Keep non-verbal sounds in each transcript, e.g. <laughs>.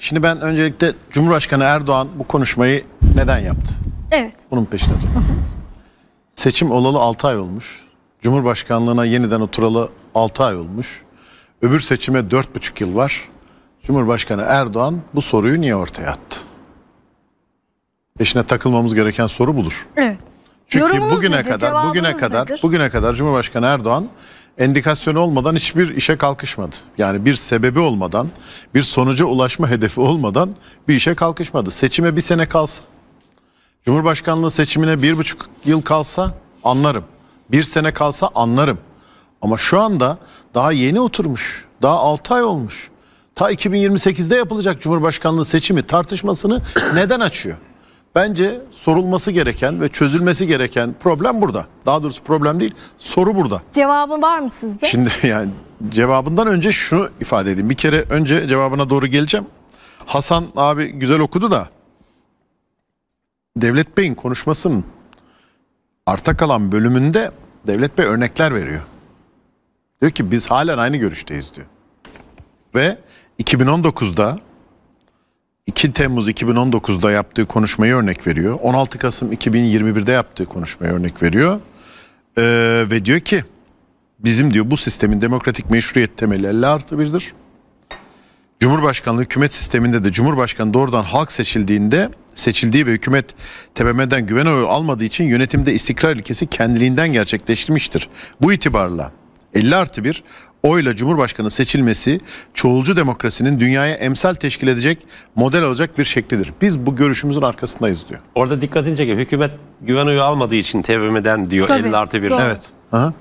Şimdi ben öncelikle Cumhurbaşkanı Erdoğan bu konuşmayı neden yaptı? Evet. Bunun peşine Seçim olalı 6 ay olmuş. Cumhurbaşkanlığına yeniden oturalı 6 ay olmuş. Öbür seçime 4,5 yıl var. Cumhurbaşkanı Erdoğan bu soruyu niye ortaya attı? Peşine takılmamız gereken soru budur. Evet. Çünkü Yorumunuz bugüne nedir, kadar, bugüne kadar, bugüne kadar Cumhurbaşkanı Erdoğan endikasyonu olmadan hiçbir işe kalkışmadı. Yani bir sebebi olmadan, bir sonuca ulaşma hedefi olmadan bir işe kalkışmadı. Seçime bir sene kalsa, Cumhurbaşkanlığı seçimine bir buçuk yıl kalsa anlarım. Bir sene kalsa anlarım. Ama şu anda daha yeni oturmuş, daha 6 ay olmuş. Ta 2028'de yapılacak Cumhurbaşkanlığı seçimi tartışmasını neden açıyor? Bence sorulması gereken ve çözülmesi gereken problem burada. Daha doğrusu problem değil, soru burada. Cevabı var mı sizde? Şimdi <laughs> yani cevabından önce şunu ifade edeyim. Bir kere önce cevabına doğru geleceğim. Hasan abi güzel okudu da Devlet Bey'in konuşmasının arta kalan bölümünde Devlet Bey örnekler veriyor. Diyor ki biz halen aynı görüşteyiz diyor. Ve 2019'da 2 Temmuz 2019'da yaptığı konuşmayı örnek veriyor. 16 Kasım 2021'de yaptığı konuşmayı örnek veriyor. Ee, ve diyor ki bizim diyor bu sistemin demokratik meşruiyet temeli 50 artı 1'dir. Cumhurbaşkanlığı hükümet sisteminde de Cumhurbaşkanı doğrudan halk seçildiğinde seçildiği ve hükümet TBM'den güven oyu almadığı için yönetimde istikrar ilkesi kendiliğinden gerçekleştirmiştir. Bu itibarla 50 artı 1 oyla Cumhurbaşkanı seçilmesi çoğulcu demokrasinin dünyaya emsal teşkil edecek, model olacak bir şeklidir. Biz bu görüşümüzün arkasındayız diyor. Orada dikkatini çekiyor. Hükümet güven oyu almadığı için TBMM'den diyor Tabii, 50 artı 1. Evet. Aha.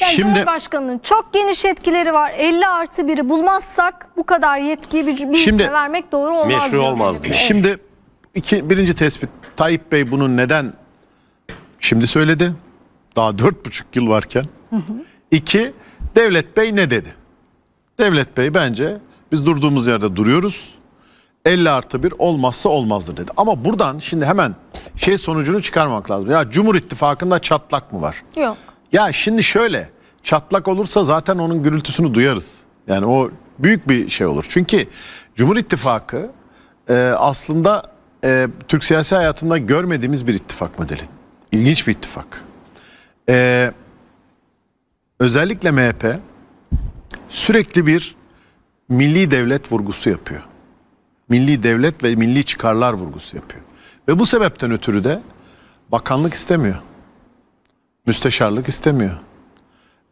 Yani Şimdi, Cumhurbaşkanı'nın çok geniş yetkileri var. 50 artı 1'i bulmazsak bu kadar yetkiyi bir, bir şimdi, vermek doğru olmaz. Meşru olmaz diyor. Evet. Şimdi iki, birinci tespit. Tayyip Bey bunu neden şimdi söyledi? Daha dört buçuk yıl varken. Hı hı. İki, Devlet Bey ne dedi? Devlet Bey bence biz durduğumuz yerde duruyoruz. 50 artı 1 olmazsa olmazdır dedi. Ama buradan şimdi hemen şey sonucunu çıkarmak lazım. Ya Cumhur İttifakı'nda çatlak mı var? Yok. Ya şimdi şöyle çatlak olursa zaten onun gürültüsünü duyarız. Yani o büyük bir şey olur. Çünkü Cumhur İttifakı e, aslında e, Türk siyasi hayatında görmediğimiz bir ittifak modeli. İlginç bir ittifak. E, özellikle MHP sürekli bir milli devlet vurgusu yapıyor. Milli devlet ve milli çıkarlar vurgusu yapıyor. Ve bu sebepten ötürü de bakanlık istemiyor. Müsteşarlık istemiyor.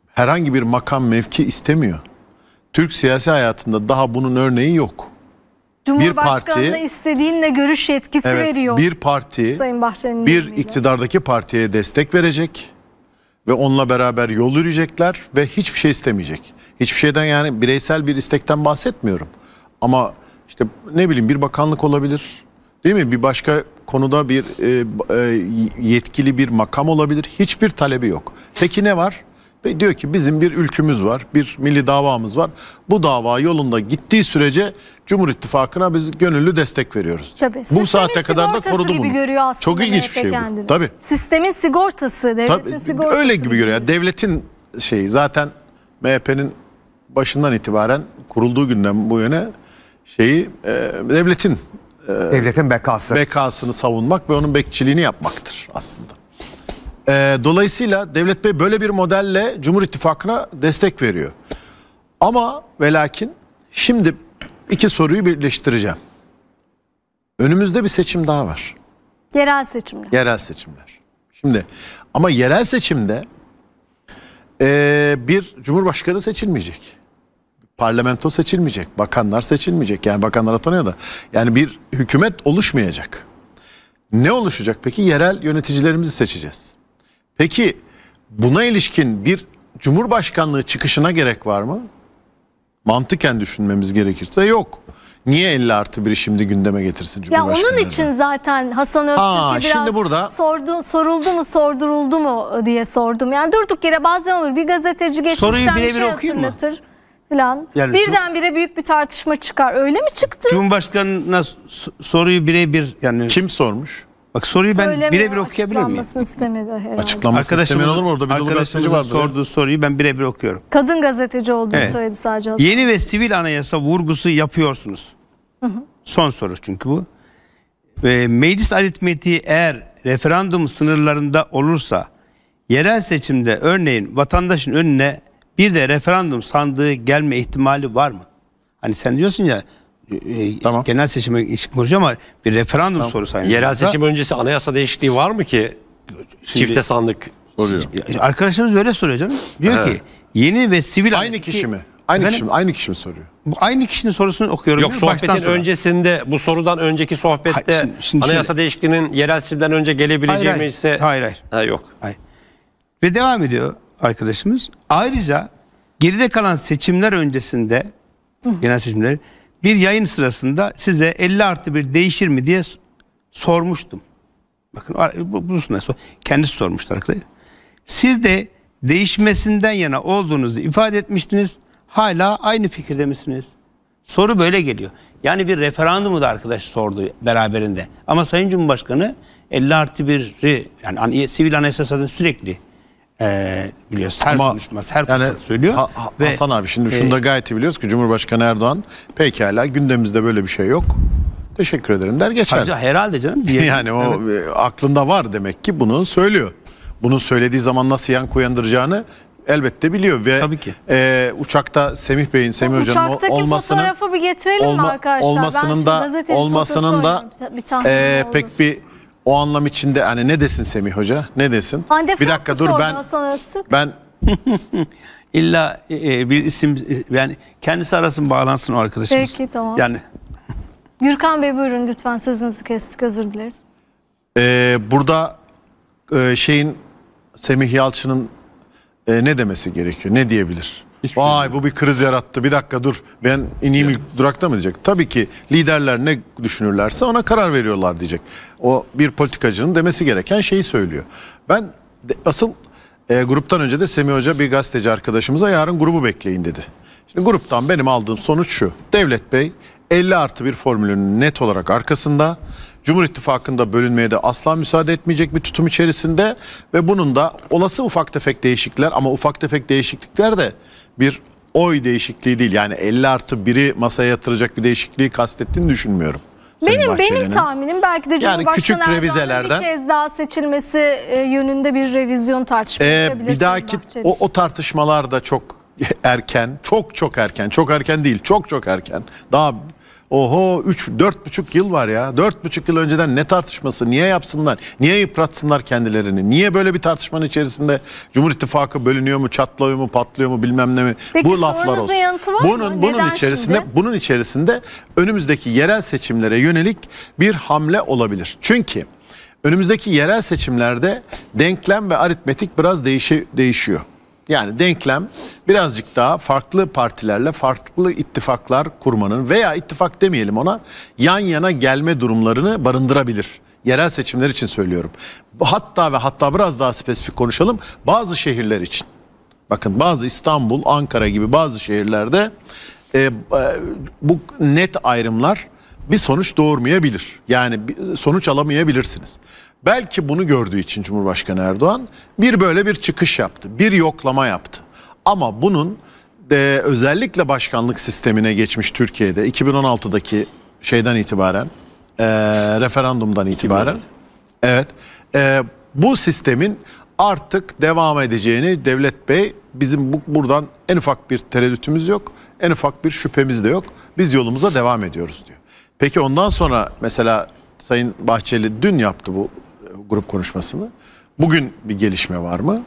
Herhangi bir makam mevki istemiyor. Türk siyasi hayatında daha bunun örneği yok. Cumhurbaşkanına bir parti, istediğinle görüş yetkisi evet, veriyor. Bir parti, Sayın bir iktidardaki partiye destek verecek ve onunla beraber yol yürüyecekler ve hiçbir şey istemeyecek. Hiçbir şeyden yani bireysel bir istekten bahsetmiyorum. Ama işte ne bileyim bir bakanlık olabilir. Değil mi? Bir başka konuda bir e, e, yetkili bir makam olabilir. Hiçbir talebi yok. Peki ne var? Ve diyor ki bizim bir ülkümüz var, bir milli davamız var. Bu dava yolunda gittiği sürece Cumhur İttifakı'na biz gönüllü destek veriyoruz. Diyor. Tabii. Bu saate kadar da korudu gibi bunu. görüyor aslında Çok ilginç bir şey bu. Tabii. Sistemin sigortası, devletin Tabii, sigortası. Öyle gibi, gibi görüyor. devletin şeyi zaten MHP'nin başından itibaren kurulduğu günden bu yöne şeyi e, devletin e, devletin bekası. bekasını savunmak ve onun bekçiliğini yapmaktır aslında. E, dolayısıyla Devlet Bey böyle bir modelle Cumhur İttifakı'na destek veriyor. Ama ve lakin şimdi iki soruyu birleştireceğim. Önümüzde bir seçim daha var. Yerel seçimler. Yerel seçimler. Şimdi ama yerel seçimde e, bir cumhurbaşkanı seçilmeyecek. Parlamento seçilmeyecek. Bakanlar seçilmeyecek. Yani bakanlar atanıyor da. Yani bir hükümet oluşmayacak. Ne oluşacak peki? Yerel yöneticilerimizi seçeceğiz. Peki buna ilişkin bir Cumhurbaşkanlığı çıkışına gerek var mı? Mantıken düşünmemiz gerekirse yok. Niye 50 artı 1'i şimdi gündeme getirsin Ya onun için zaten Hasan Aa, Öztürk'e biraz burada- sordu, soruldu mu sorduruldu mu diye sordum. Yani durduk yere bazen olur bir gazeteci Soruyu geçmişten bir şey birebir şey okuyayım mı? hatırlatır falan. Yani bu- Birdenbire büyük bir tartışma çıkar. Öyle mi çıktı? Cumhurbaşkanına s- soruyu birebir yani Kim sormuş? Bak soruyu ben birebir okuyabilir miyim? Açıklanmasını istemedi herhalde. Açıklaması Arkadaşımız, olur mu orada? Bir dolu gazeteci vardı. sorduğu soruyu ben birebir okuyorum. Kadın gazeteci olduğunu evet. söyledi sadece. Yeni ve sivil anayasa vurgusu yapıyorsunuz. Hı hı. Son soru çünkü bu. E, meclis aritmetiği eğer referandum sınırlarında olursa yerel seçimde örneğin vatandaşın önüne bir de referandum sandığı gelme ihtimali var mı? Hani sen diyorsun ya e, e, tamam. genel seçime ilişkin konuşacağım ama bir referandum tamam. sorusu aynı Yerel zamanda. seçim öncesi anayasa değişikliği var mı ki? Şimdi, Çifte sandık. Soruyor. E, arkadaşımız böyle soruyor canım. Diyor ha. ki yeni ve sivil... Aynı kişi mi? Aynı kişi mi? Aynı kişi mi soruyor? Bu aynı kişinin sorusunu okuyorum. Yok sohbetin öncesinde bu sorudan önceki sohbette ha, şimdi, şimdi, anayasa şimdi, değişikliğinin yerel seçimden önce gelebileceği hayır, meclise... Hayır hayır. hayır. Ha, yok. Hayır. Ve devam ediyor arkadaşımız. Ayrıca geride kalan seçimler öncesinde genel seçimleri bir yayın sırasında size 50 artı bir değişir mi diye sormuştum. Bakın bu bunu sor. Kendisi sormuştu arkadaşlar. Siz de değişmesinden yana olduğunuzu ifade etmiştiniz. Hala aynı fikirde misiniz? Soru böyle geliyor. Yani bir referandumu da arkadaş sordu beraberinde. Ama Sayın Cumhurbaşkanı 50 artı 1'i yani sivil anayasasını sürekli e, ee, biliyoruz. Her Ama konuşmaz, her yani, fırsat söylüyor. Ha, ha, ve, Hasan abi şimdi şunu da e, gayet iyi biliyoruz ki Cumhurbaşkanı Erdoğan pekala gündemimizde böyle bir şey yok. Teşekkür ederim der geçer. Tabii herhalde canım. Diyelim. <laughs> yani o evet. E, aklında var demek ki bunu söylüyor. Bunu söylediği zaman nasıl yankı uyandıracağını elbette biliyor ve Tabii ki. E, uçakta Semih Bey'in Semih o Hoca'nın olmasının bir getirelim olma, arkadaşlar? Olmasının ben da olmasının da e, pek bir o anlam içinde hani ne desin Semih Hoca? Ne desin? Hande bir dakika dur ben ben <laughs> illa e, e, bir isim yani kendisi arasın bağlansın o arkadaşımız. Peki tamam. Yani Gürkan Bey buyurun lütfen sözünüzü kestik özür dileriz. Ee, burada e, şeyin Semih Yalçın'ın e, ne demesi gerekiyor? Ne diyebilir? Hiçbir şey Vay şey bu bir kriz yarattı. Bir dakika dur. Ben ineyim evet. durakta mı diyecek? Tabii ki liderler ne düşünürlerse ona karar veriyorlar diyecek. O bir politikacının demesi gereken şeyi söylüyor. Ben de, asıl e, gruptan önce de Semih Hoca bir gazeteci arkadaşımıza yarın grubu bekleyin dedi. Şimdi gruptan benim aldığım sonuç şu. Devlet Bey 50 artı bir formülünün net olarak arkasında. Cumhur İttifakı'nda bölünmeye de asla müsaade etmeyecek bir tutum içerisinde ve bunun da olası ufak tefek değişiklikler ama ufak tefek değişiklikler de bir oy değişikliği değil. Yani 50 artı 1'i masaya yatıracak bir değişikliği kastettiğini düşünmüyorum. benim benim tahminim belki de Cumhurbaşkanı yani küçük revizelerden, bir kez daha seçilmesi e, yönünde bir revizyon tartışması e, Bir dahaki o, o tartışmalar da çok erken, çok çok erken, çok erken değil, çok çok erken. Daha Oho 3 4,5 yıl var ya. 4,5 yıl önceden ne tartışması? Niye yapsınlar? Niye yıpratsınlar kendilerini? Niye böyle bir tartışmanın içerisinde Cumhur İttifakı bölünüyor mu, çatlıyor mu, patlıyor mu bilmem ne mi? Peki, Bu laflar olsun. Yanıtı var bunun mı? bunun Neden içerisinde şimdi? bunun içerisinde önümüzdeki yerel seçimlere yönelik bir hamle olabilir. Çünkü önümüzdeki yerel seçimlerde denklem ve aritmetik biraz değişi, değişiyor. Yani denklem birazcık daha farklı partilerle farklı ittifaklar kurmanın veya ittifak demeyelim ona yan yana gelme durumlarını barındırabilir. Yerel seçimler için söylüyorum. Hatta ve hatta biraz daha spesifik konuşalım bazı şehirler için. Bakın bazı İstanbul, Ankara gibi bazı şehirlerde e, e bu net ayrımlar bir sonuç doğurmayabilir. Yani sonuç alamayabilirsiniz. Belki bunu gördüğü için Cumhurbaşkanı Erdoğan bir böyle bir çıkış yaptı. Bir yoklama yaptı. Ama bunun de özellikle başkanlık sistemine geçmiş Türkiye'de 2016'daki şeyden itibaren e, referandumdan itibaren evet e, bu sistemin artık devam edeceğini Devlet Bey bizim bu, buradan en ufak bir tereddütümüz yok en ufak bir şüphemiz de yok biz yolumuza devam ediyoruz diyor. Peki ondan sonra mesela Sayın Bahçeli dün yaptı bu e, grup konuşmasını. Bugün bir gelişme var mı?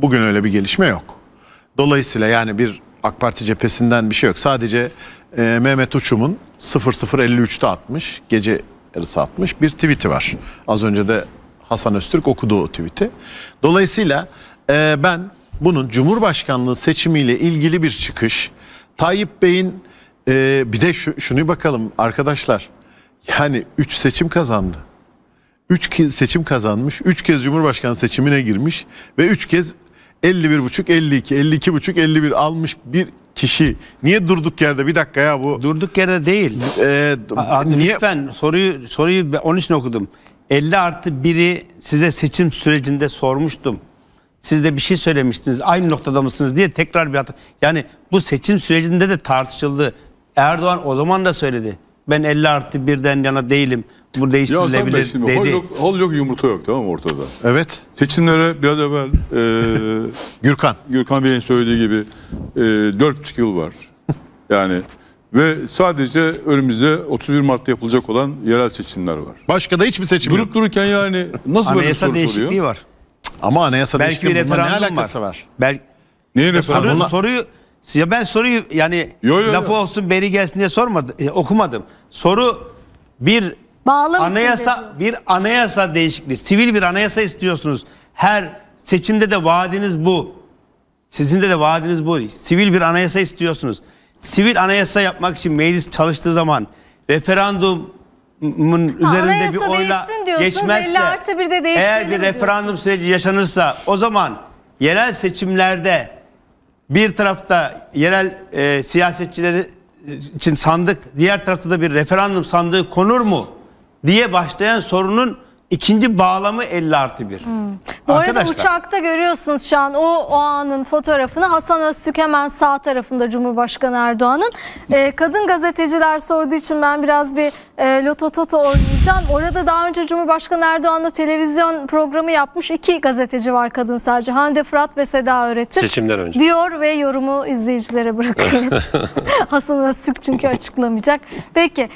Bugün öyle bir gelişme yok. Dolayısıyla yani bir AK Parti cephesinden bir şey yok. Sadece e, Mehmet Uçum'un 0053'te atmış, gece yarısı atmış bir tweet'i var. Az önce de Hasan Öztürk okudu o tweet'i. Dolayısıyla e, ben bunun Cumhurbaşkanlığı seçimiyle ilgili bir çıkış, Tayyip Bey'in ee, bir de şu, şunu bakalım arkadaşlar. Yani 3 seçim kazandı. 3 seçim kazanmış. 3 kez Cumhurbaşkanı seçimine girmiş. Ve 3 kez 51,5, 52, 52,5, 51 almış bir kişi. Niye durduk yerde bir dakika ya bu? Durduk yerde değil. Ee, Abi, niye? Lütfen soruyu, soruyu onun için okudum. 50 artı 1'i size seçim sürecinde sormuştum. Siz de bir şey söylemiştiniz. Aynı noktada mısınız diye tekrar bir hata. Yani bu seçim sürecinde de tartışıldı. Erdoğan o zaman da söyledi. Ben 50 artı birden yana değilim. Bu değiştirilebilir ya dedi. Hol yok, hol yok yumurta yok tamam ortada. Evet. Seçimlere biraz evvel e, <laughs> Gürkan. Gürkan Bey'in söylediği gibi e, 4,5 yıl var. <laughs> Yani ve sadece önümüzde 31 Mart'ta yapılacak olan yerel seçimler var. Başka da hiçbir seçim Durup yok. dururken yani nasıl böyle bir soru değişikliği soruyor? var. Ama anayasa Belki değişikliği bununla ne alakası var? var? Belki Neyin e, referandum? Soruyu, soruyu ya ben soruyu yani yo, yo, lafı yo. olsun beri gelsin diye sormadım, e, okumadım. Soru bir Bağlam anayasa bir anayasa değişikliği, sivil bir anayasa istiyorsunuz. Her seçimde de vaadiniz bu. Sizin de de vaadiniz bu. Sivil bir anayasa istiyorsunuz. Sivil anayasa yapmak için meclis çalıştığı zaman referandumun ha, üzerinde bir oyla geçmezse artı bir de eğer bir referandum diyorsun. süreci yaşanırsa o zaman yerel seçimlerde bir tarafta yerel e, siyasetçileri e, için sandık, diğer tarafta da bir referandum sandığı konur mu diye başlayan sorunun İkinci bağlamı 50 artı 1. Hmm. Bu Arkadaşlar, arada uçakta görüyorsunuz şu an o, o anın fotoğrafını Hasan Öztürk hemen sağ tarafında Cumhurbaşkanı Erdoğan'ın. E, kadın gazeteciler sorduğu için ben biraz bir e, loto toto oynayacağım. Orada daha önce Cumhurbaşkanı Erdoğan'la televizyon programı yapmış iki gazeteci var kadın sadece. Hande Fırat ve Seda Öğretim. Seçimden önce. Diyor ve yorumu izleyicilere bırakıyorum. <laughs> Hasan Öztürk çünkü açıklamayacak. Peki.